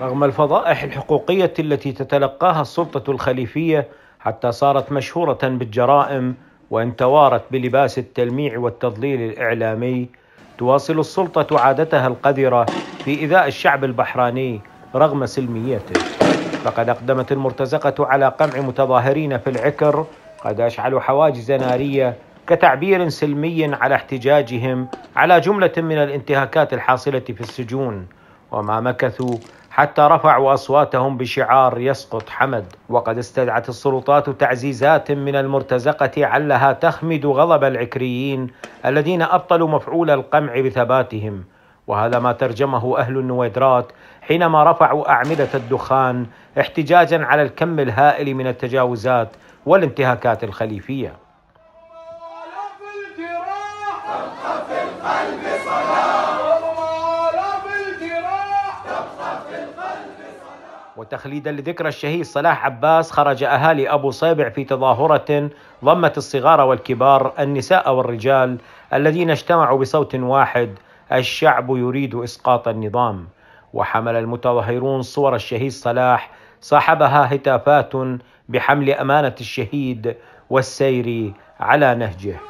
رغم الفضائح الحقوقية التي تتلقاها السلطة الخليفية حتى صارت مشهورة بالجرائم وإن توارت بلباس التلميع والتضليل الإعلامي تواصل السلطة عادتها القذرة في إيذاء الشعب البحراني رغم سلميته فقد أقدمت المرتزقة على قمع متظاهرين في العكر قد أشعلوا حواجز نارية كتعبير سلمي على احتجاجهم على جملة من الانتهاكات الحاصلة في السجون وما مكثوا حتى رفعوا اصواتهم بشعار يسقط حمد وقد استدعت السلطات تعزيزات من المرتزقه علها تخمد غضب العكريين الذين ابطلوا مفعول القمع بثباتهم وهذا ما ترجمه اهل النويدرات حينما رفعوا اعمده الدخان احتجاجا على الكم الهائل من التجاوزات والانتهاكات الخليفيه وتخليدا لذكرى الشهيد صلاح عباس خرج أهالي أبو صيبع في تظاهرة ضمت الصغار والكبار النساء والرجال الذين اجتمعوا بصوت واحد الشعب يريد إسقاط النظام وحمل المتظاهرون صور الشهيد صلاح صاحبها هتافات بحمل أمانة الشهيد والسير على نهجه